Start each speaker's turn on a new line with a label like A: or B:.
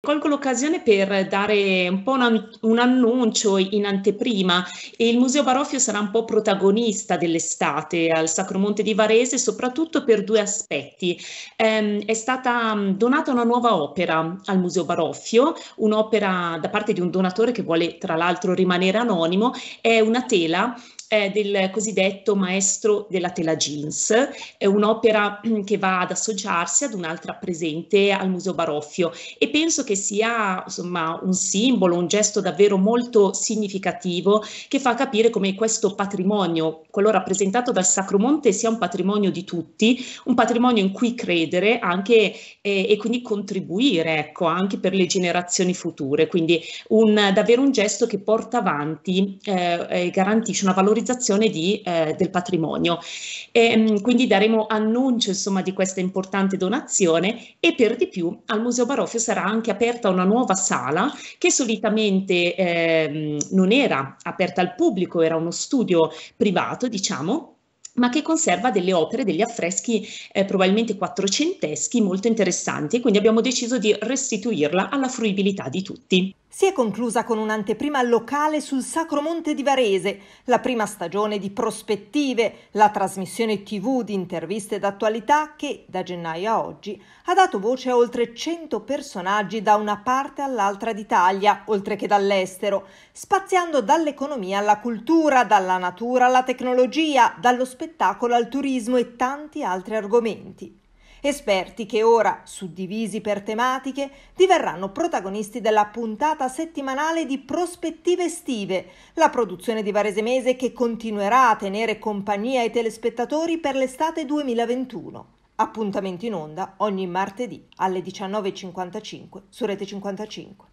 A: Colgo l'occasione per dare un po' un, annuncio in anteprima. Il Museo Baroffio sarà un po' protagonista dell'estate al Sacromonte di Varese, soprattutto per due aspetti. Ehm, è stata mm, donata una nuova opera al Museo Baroffio, un'opera da parte di un donatore che vuole tra l'altro rimanere anonimo, è una tela eh, del cosiddetto Maestro della tela jeans, è un'opera mm, che va ad associarsi ad un'altra presente al Museo Baroffio e penso che sia insomma un simbolo, un gesto davvero molto significativo che fa capire come questo patrimonio, quello rappresentato dal Sacro Monte, sia un patrimonio di tutti, un patrimonio in cui credere anche eh, e quindi contribuire ecco, anche per le generazioni future. Quindi un, davvero un gesto che porta avanti eh, e garantisce una valorizzazione valorizzazione di, eh, del patrimonio. E, ehm, quindi daremo annuncio insomma, di questa importante donazione e per di più al Museo Barofio sarà anche aperta una nuova sala che solitamente eh, non era aperta al pubblico, era uno studio privato, diciamo, ma che conserva delle opere, degli affreschi eh, probabilmente quattrocenteschi molto interessanti, quindi abbiamo deciso di restituirla alla fruibilità di tutti.
B: Si è conclusa con un'anteprima locale sul Sacro Monte di Varese, la prima stagione di Prospettive, la trasmissione tv di interviste d'attualità che, da gennaio a oggi, ha dato voce a oltre 100 personaggi da una parte all'altra d'Italia, oltre che dall'estero, spaziando dall'economia alla cultura, dalla natura alla tecnologia, dallo spettacolo al turismo e tanti altri argomenti. Esperti che ora, suddivisi per tematiche, diverranno protagonisti della puntata settimanale di Prospettive estive, la produzione di Varese Mese che continuerà a tenere compagnia ai telespettatori per l'estate 2021. Appuntamento in onda ogni martedì alle 19.55 su Rete 55.